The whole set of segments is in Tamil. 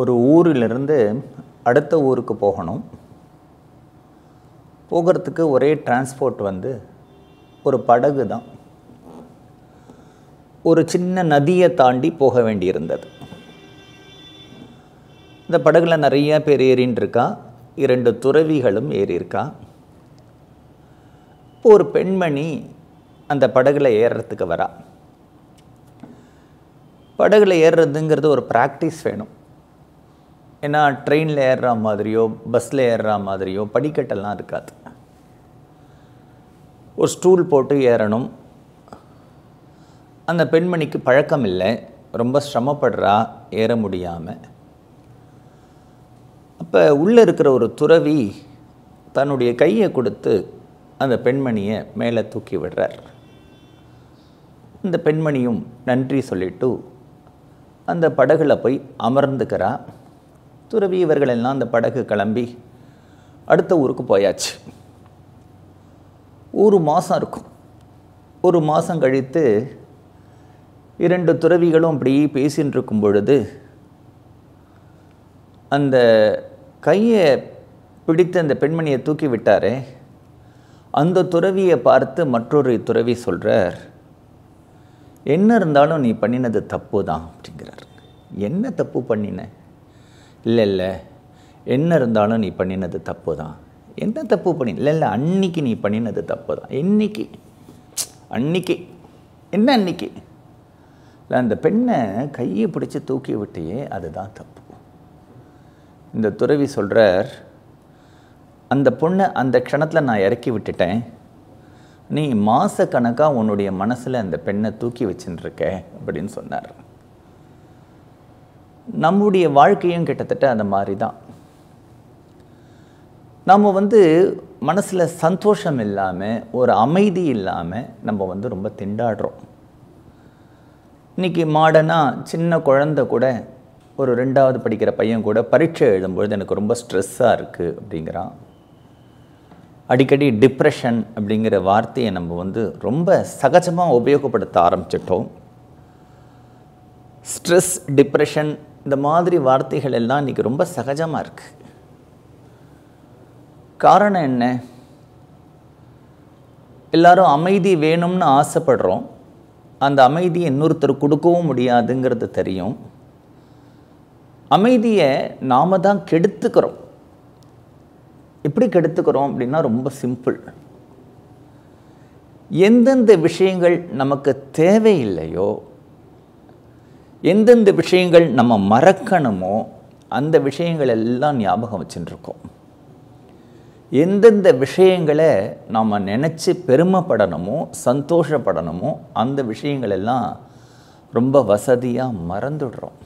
ஒரு ஊரிலிருந்து அடுத்த ஊருக்கு போகணும் போகிறதுக்கு ஒரே டிரான்ஸ்போர்ட் வந்து ஒரு படகு தான் ஒரு சின்ன நதியை தாண்டி போக வேண்டியிருந்தது இந்த படகுல நிறையா பேர் ஏறின்னு இருக்கா இரண்டு துறவிகளும் ஏறியிருக்கா இப்போ ஒரு பெண்மணி அந்த படகுல ஏறுறதுக்கு வரா படகுல ஏறுறதுங்கிறது ஒரு ப்ராக்டிஸ் வேணும் ஏன்னா ட்ரெயினில் ஏறுற மாதிரியோ பஸ்ஸில் ஏறுற மாதிரியோ படிக்கட்டெல்லாம் இருக்காது ஒரு ஸ்டூல் போட்டு ஏறணும் அந்த பெண்மணிக்கு பழக்கம் இல்லை ரொம்ப சிரமப்படுறா ஏற முடியாமல் அப்போ உள்ளே இருக்கிற ஒரு துறவி தன்னுடைய கையை கொடுத்து அந்த பெண்மணியை மேலே தூக்கி விடுறார் இந்த பெண்மணியும் நன்றி சொல்லிட்டு அந்த படகுல போய் அமர்ந்துக்கிறா துறவி இவர்களெல்லாம் அந்த படகு கிளம்பி அடுத்த ஊருக்கு போயாச்சு ஒரு மாதம் இருக்கும் ஒரு மாதம் கழித்து இரண்டு துறவிகளும் அப்படி பேசின்னு இருக்கும் பொழுது அந்த கையை பிடித்து அந்த பெண்மணியை தூக்கி விட்டாரே அந்த துறவியை பார்த்து மற்றொரு துறவி சொல்கிறார் என்ன இருந்தாலும் நீ பண்ணினது தப்பு தான் அப்படிங்கிறார் என்ன தப்பு பண்ணின இல்லை இல்லை என்ன இருந்தாலும் நீ பண்ணினது தப்பு தான் என்ன தப்பு பண்ணி இல்லை இல்லை அன்னைக்கு நீ பண்ணினது தப்பு தான் என்னைக்கு அன்னைக்கு என்ன அன்னைக்கு இல்லை அந்த பெண்ணை கையை பிடிச்சி தூக்கி விட்டியே அதுதான் தப்பு இந்த துறவி சொல்கிறார் அந்த பொண்ணை அந்த க்ஷணத்தில் நான் இறக்கி விட்டுட்டேன் நீ மாதக்கணக்காக உன்னுடைய மனசில் அந்த பெண்ணை தூக்கி வச்சுட்டுருக்க அப்படின்னு சொன்னார் நம்முடைய வாழ்க்கையும் கிட்டத்தட்ட அந்த மாதிரி தான் நம்ம வந்து மனசில் சந்தோஷம் இல்லாமல் ஒரு அமைதி இல்லாமல் நம்ம வந்து ரொம்ப திண்டாடுறோம் இன்றைக்கி மாடனாக சின்ன குழந்த கூட ஒரு ரெண்டாவது படிக்கிற பையன் கூட பரீட்சை எழுதும்பொழுது எனக்கு ரொம்ப ஸ்ட்ரெஸ்ஸாக இருக்குது அப்படிங்கிறான் அடிக்கடி டிப்ரெஷன் அப்படிங்கிற வார்த்தையை நம்ம வந்து ரொம்ப சகஜமாக உபயோகப்படுத்த ஆரம்பிச்சிட்டோம் ஸ்ட்ரெஸ் டிப்ரெஷன் இந்த மாதிரி வார்த்தைகள் எல்லாம் இன்றைக்கி ரொம்ப சகஜமாக இருக்குது காரணம் என்ன எல்லாரும் அமைதி வேணும்னு ஆசைப்படுறோம் அந்த அமைதியை இன்னொருத்தர் கொடுக்கவும் முடியாதுங்கிறது தெரியும் அமைதியை நாம் தான் கெடுத்துக்கிறோம் எப்படி கெடுத்துக்கிறோம் அப்படின்னா ரொம்ப சிம்பிள் எந்தெந்த விஷயங்கள் நமக்கு தேவையில்லையோ எந்தெந்த விஷயங்கள் நம்ம மறக்கணுமோ அந்த விஷயங்கள் எல்லாம் ஞாபகம் வச்சுட்டுருக்கோம் எந்தெந்த விஷயங்களை நாம் நினச்சி பெருமைப்படணுமோ சந்தோஷப்படணுமோ அந்த விஷயங்களெல்லாம் ரொம்ப வசதியாக மறந்துடுறோம்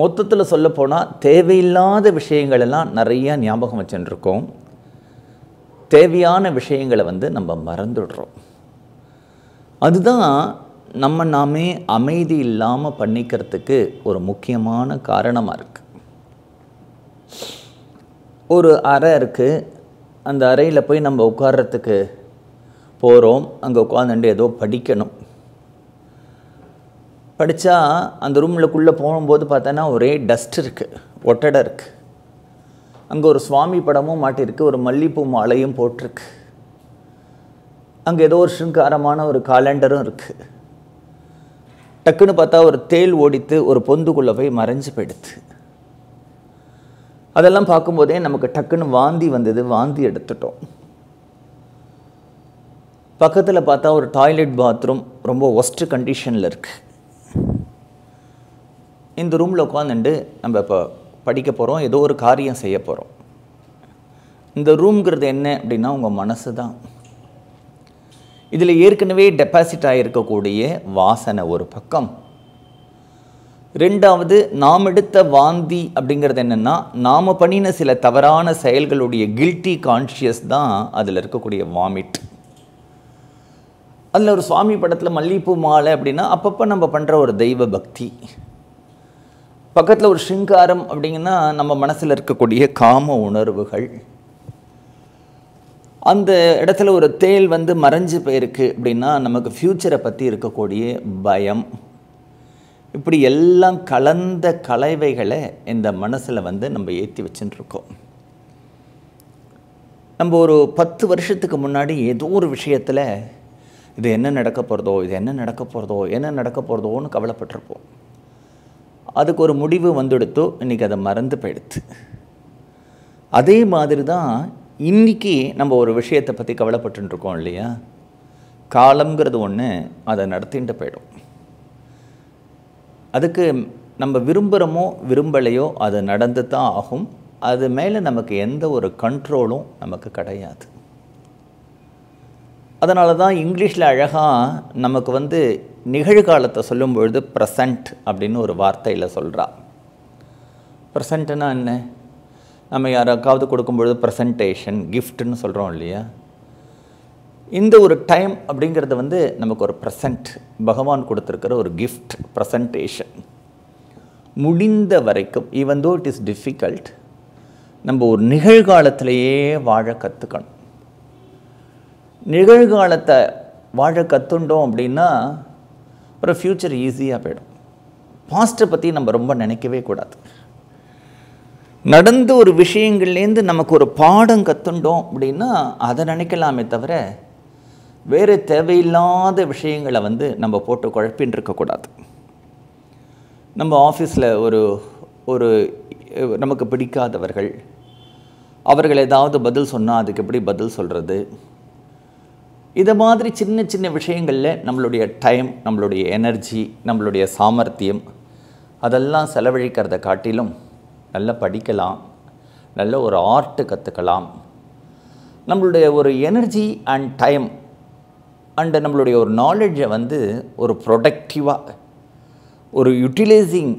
மொத்தத்தில் சொல்லப்போனால் தேவையில்லாத விஷயங்கள் எல்லாம் நிறையா ஞாபகம் வச்சுருக்கோம் தேவையான விஷயங்களை வந்து நம்ம மறந்துடுறோம் அதுதான் நம்ம நாமே அமைதி இல்லாமல் பண்ணிக்கிறதுக்கு ஒரு முக்கியமான காரணமாக இருக்குது ஒரு அறை இருக்குது அந்த அறையில் போய் நம்ம உட்கார்றதுக்கு போகிறோம் அங்கே உட்காந்துட்டு ஏதோ படிக்கணும் படித்தா அந்த ரூம்லக்குள்ளே போகும்போது பார்த்தோன்னா ஒரே டஸ்ட் இருக்குது ஒட்டடை இருக்குது அங்கே ஒரு சுவாமி படமும் மாட்டிருக்கு ஒரு மல்லிப்பூ மாலையும் போட்டிருக்கு அங்கே ஏதோ ஒரு ஷிங்காரமான ஒரு காலண்டரும் இருக்குது டக்குன்னு பார்த்தா ஒரு தேல் ஓடித்து ஒரு பொந்துக்குள்ளே போய் மறைஞ்சு போயிடுது அதெல்லாம் பார்க்கும்போதே நமக்கு டக்குன்னு வாந்தி வந்தது வாந்தி எடுத்துட்டோம் பக்கத்தில் பார்த்தா ஒரு டாய்லெட் பாத்ரூம் ரொம்ப ஒஸ்ட் கண்டிஷனில் இருக்குது இந்த ரூமில் உட்காந்துண்டு நம்ம இப்போ படிக்க போகிறோம் ஏதோ ஒரு காரியம் செய்ய போகிறோம் இந்த ரூம்ங்கிறது என்ன அப்படின்னா உங்கள் மனசு தான் இதில் ஏற்கனவே டெபாசிட் ஆகிருக்கக்கூடிய வாசனை ஒரு பக்கம் ரெண்டாவது நாம் எடுத்த வாந்தி அப்படிங்கிறது என்னென்னா நாம் பண்ணின சில தவறான செயல்களுடைய கில்ட்டி கான்ஷியஸ் தான் அதில் இருக்கக்கூடிய வாமிட் அதில் ஒரு சுவாமி படத்தில் மல்லிகைப்பூ மாலை அப்படின்னா அப்பப்போ நம்ம பண்ணுற ஒரு தெய்வ பக்தி பக்கத்தில் ஒரு ஷிங்காரம் அப்படிங்கன்னா நம்ம மனசில் இருக்கக்கூடிய காம உணர்வுகள் அந்த இடத்துல ஒரு தேல் வந்து மறைஞ்சு போயிருக்கு அப்படின்னா நமக்கு ஃப்யூச்சரை பற்றி இருக்கக்கூடிய பயம் இப்படி எல்லாம் கலந்த கலவைகளை இந்த மனசில் வந்து நம்ம ஏற்றி வச்சுட்டுருக்கோம் நம்ம ஒரு பத்து வருஷத்துக்கு முன்னாடி ஏதோ ஒரு விஷயத்தில் இது என்ன நடக்க போகிறதோ இது என்ன நடக்க போகிறதோ என்ன நடக்க போகிறதோன்னு கவலைப்பட்டிருப்போம் அதுக்கு ஒரு முடிவு வந்துடுத்தோ இன்றைக்கி அதை மறந்து போயிடுத்து அதே மாதிரி தான் இன்றைக்கி நம்ம ஒரு விஷயத்தை பற்றி கவலைப்பட்டுருக்கோம் இல்லையா காலம்ங்கிறது ஒன்று அதை நடத்திட்டு போயிடும் அதுக்கு நம்ம விரும்புகிறோமோ விரும்பலையோ அது நடந்து தான் ஆகும் அது மேலே நமக்கு எந்த ஒரு கண்ட்ரோலும் நமக்கு கிடையாது அதனால தான் இங்கிலீஷில் அழகாக நமக்கு வந்து நிகழ்காலத்தை சொல்லும் பொழுது ப்ரெசண்ட் அப்படின்னு ஒரு வார்த்தையில் சொல்கிறா ப்ரெசண்ட்டுனா என்ன நம்ம யாராக்காவது கொடுக்கும்பொழுது ப்ரெசன்டேஷன் கிஃப்ட்னு சொல்கிறோம் இல்லையா இந்த ஒரு டைம் அப்படிங்கிறது வந்து நமக்கு ஒரு ப்ரெசண்ட் பகவான் கொடுத்துருக்கிற ஒரு கிஃப்ட் ப்ரெசன்டேஷன் முடிந்த வரைக்கும் even though it is difficult நம்ம ஒரு நிகழ்காலத்திலேயே வாழ கற்றுக்கணும் நிகழ்காலத்தை வாழ கற்றுண்டோம் அப்படின்னா அப்புறம் ஃப்யூச்சர் ஈஸியாக போயிடும் பாஸ்ட்டை பற்றி நம்ம ரொம்ப நினைக்கவே கூடாது நடந்த ஒரு விஷயங்கள்லேருந்து நமக்கு ஒரு பாடம் கற்றுண்டோம் அப்படின்னா அதை நினைக்கலாமே தவிர வேறு தேவையில்லாத விஷயங்களை வந்து நம்ம போட்டு குழப்பின்னு இருக்கக்கூடாது நம்ம ஆஃபீஸில் ஒரு ஒரு நமக்கு பிடிக்காதவர்கள் அவர்கள் ஏதாவது பதில் சொன்னால் அதுக்கு எப்படி பதில் சொல்கிறது இதை மாதிரி சின்ன சின்ன விஷயங்களில் நம்மளுடைய டைம் நம்மளுடைய எனர்ஜி நம்மளுடைய சாமர்த்தியம் அதெல்லாம் செலவழிக்கிறத காட்டிலும் நல்லா படிக்கலாம் நல்ல ஒரு ஆர்ட்டு கற்றுக்கலாம் நம்மளுடைய ஒரு எனர்ஜி அண்ட் டைம் அண்டு நம்மளுடைய ஒரு நாலெட்ஜை வந்து ஒரு ப்ரொடக்டிவாக ஒரு யூட்டிலைசிங்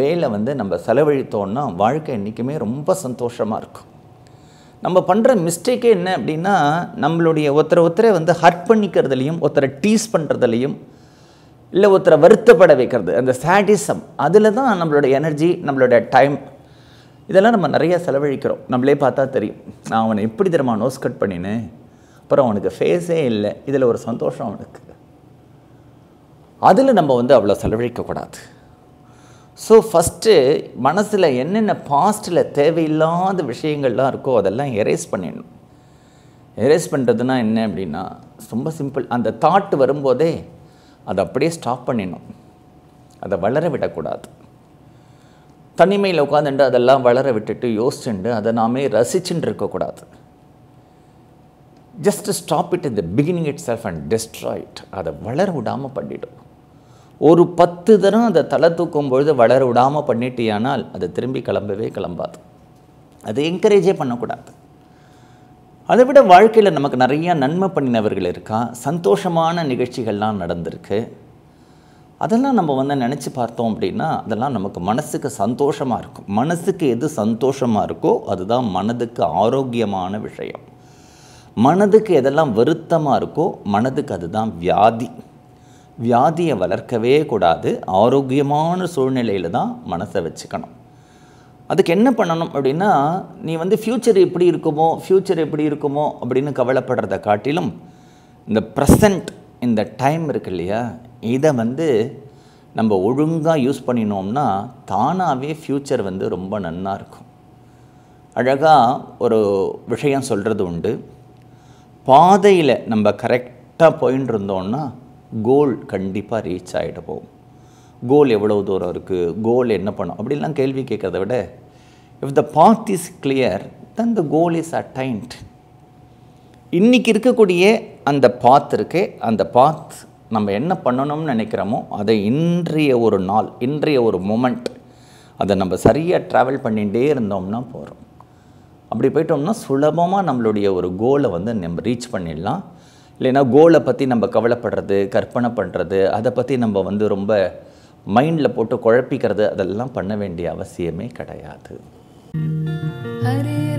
வேலை வந்து நம்ம செலவழித்தோன்னா வாழ்க்கை என்றைக்குமே ரொம்ப சந்தோஷமாக இருக்கும் நம்ம பண்ணுற மிஸ்டேக்கே என்ன அப்படின்னா நம்மளுடைய ஒருத்தரை ஒருத்தரை வந்து ஹர்ட் பண்ணிக்கிறதுலையும் ஒருத்தரை டீஸ் பண்ணுறதுலையும் இல்லை ஒருத்தரை வருத்தப்பட வைக்கிறது அந்த சாட்டிசம் அதில் தான் நம்மளோட எனர்ஜி நம்மளோட டைம் இதெல்லாம் நம்ம நிறையா செலவழிக்கிறோம் நம்மளே பார்த்தா தெரியும் நான் அவனை எப்படி தெரியுமா நோஸ் கட் பண்ணினேன் அப்புறம் அவனுக்கு ஃபேஸே இல்லை இதில் ஒரு சந்தோஷம் அவனுக்கு அதில் நம்ம வந்து அவ்வளோ செலவழிக்கக்கூடாது ஸோ ஃபஸ்ட்டு மனசில் என்னென்ன பாஸ்ட்டில் தேவையில்லாத விஷயங்கள்லாம் இருக்கோ அதெல்லாம் எரேஸ் பண்ணிடணும் எரேஸ் பண்ணுறதுனா என்ன அப்படின்னா ரொம்ப சிம்பிள் அந்த தாட் வரும்போதே அதை அப்படியே ஸ்டாப் பண்ணிடணும் அதை வளர விடக்கூடாது தனிமையில் உட்காந்துட்டு அதெல்லாம் வளர விட்டுட்டு யோசிச்சுண்டு அதை நாமே ரசிச்சுட்டு இருக்கக்கூடாது ஜஸ்ட் ஸ்டாப் இட் இந்த beginning itself and destroy it அதை வளர விடாமல் பண்ணிவிடும் ஒரு பத்து தரம் அதை தலை தூக்கும் பொழுது வளர விடாமல் பண்ணிட்டியானால் அதை திரும்பி கிளம்பவே கிளம்பாது அது என்கரேஜே பண்ணக்கூடாது அதை விட வாழ்க்கையில் நமக்கு நிறையா நன்மை பண்ணினவர்கள் இருக்கா சந்தோஷமான நிகழ்ச்சிகள்லாம் நடந்திருக்கு அதெல்லாம் நம்ம வந்து நினச்சி பார்த்தோம் அப்படின்னா அதெல்லாம் நமக்கு மனசுக்கு சந்தோஷமாக இருக்கும் மனசுக்கு எது சந்தோஷமாக இருக்கோ அதுதான் மனதுக்கு ஆரோக்கியமான விஷயம் மனதுக்கு எதெல்லாம் வருத்தமாக இருக்கோ மனதுக்கு அதுதான் வியாதி வியாதியை வளர்க்கவே கூடாது ஆரோக்கியமான சூழ்நிலையில் தான் மனசை வச்சுக்கணும் அதுக்கு என்ன பண்ணணும் அப்படின்னா நீ வந்து ஃப்யூச்சர் எப்படி இருக்குமோ ஃப்யூச்சர் எப்படி இருக்குமோ அப்படின்னு கவலைப்படுறத காட்டிலும் இந்த ப்ரெசண்ட் இந்த டைம் இருக்கு இல்லையா இதை வந்து நம்ம ஒழுங்காக யூஸ் பண்ணினோம்னா தானாகவே ஃப்யூச்சர் வந்து ரொம்ப நன்னாக இருக்கும் அழகாக ஒரு விஷயம் சொல்கிறது உண்டு பாதையில் நம்ம கரெக்டாக போயின்னு இருந்தோன்னா கோல் கண்டிப்பாக ரீச் ஆகிட்டு போகும் கோல் எவ்வளோ தூரம் இருக்குது கோல் என்ன பண்ணும் அப்படிலாம் கேள்வி கேட்குறத விட if the path is clear then the goal is attained இன்றைக்கி இருக்கக்கூடிய அந்த பாத் இருக்கே அந்த பாத் நம்ம என்ன பண்ணணும்னு நினைக்கிறோமோ அதை இன்றைய ஒரு நாள் இன்றைய ஒரு மூமெண்ட் அதை நம்ம சரியாக ட்ராவல் பண்ணிகிட்டே இருந்தோம்னா போகிறோம் அப்படி போயிட்டோம்னா சுலபமாக நம்மளுடைய ஒரு கோலை வந்து நம்ம ரீச் பண்ணிடலாம் இல்லைன்னா கோலை பற்றி நம்ம கவலைப்படுறது கற்பனை பண்ணுறது அதை பற்றி நம்ம வந்து ரொம்ப மைண்டில் போட்டு குழப்பிக்கிறது அதெல்லாம் பண்ண வேண்டிய அவசியமே கிடையாது ஹரே